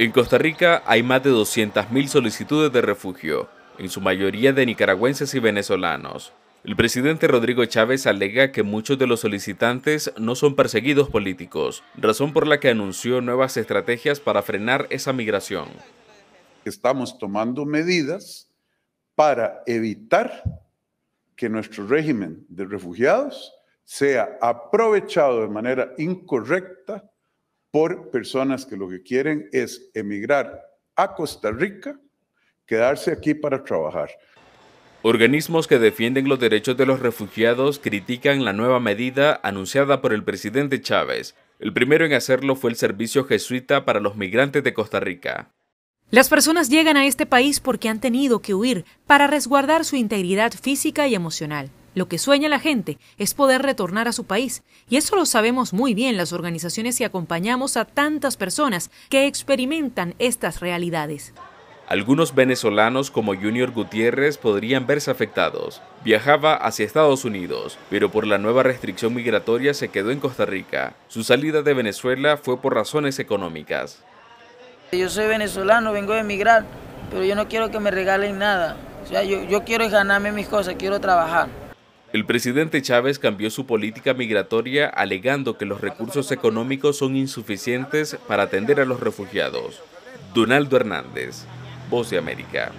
En Costa Rica hay más de 200.000 solicitudes de refugio, en su mayoría de nicaragüenses y venezolanos. El presidente Rodrigo Chávez alega que muchos de los solicitantes no son perseguidos políticos, razón por la que anunció nuevas estrategias para frenar esa migración. Estamos tomando medidas para evitar que nuestro régimen de refugiados sea aprovechado de manera incorrecta por personas que lo que quieren es emigrar a Costa Rica, quedarse aquí para trabajar. Organismos que defienden los derechos de los refugiados critican la nueva medida anunciada por el presidente Chávez. El primero en hacerlo fue el Servicio Jesuita para los Migrantes de Costa Rica. Las personas llegan a este país porque han tenido que huir para resguardar su integridad física y emocional. Lo que sueña la gente es poder retornar a su país, y eso lo sabemos muy bien las organizaciones y acompañamos a tantas personas que experimentan estas realidades. Algunos venezolanos como Junior Gutiérrez podrían verse afectados. Viajaba hacia Estados Unidos, pero por la nueva restricción migratoria se quedó en Costa Rica. Su salida de Venezuela fue por razones económicas. Yo soy venezolano, vengo a emigrar, pero yo no quiero que me regalen nada. O sea, yo quiero ganarme mis cosas, quiero trabajar. El presidente Chávez cambió su política migratoria alegando que los recursos económicos son insuficientes para atender a los refugiados. Donaldo Hernández, Voz de América.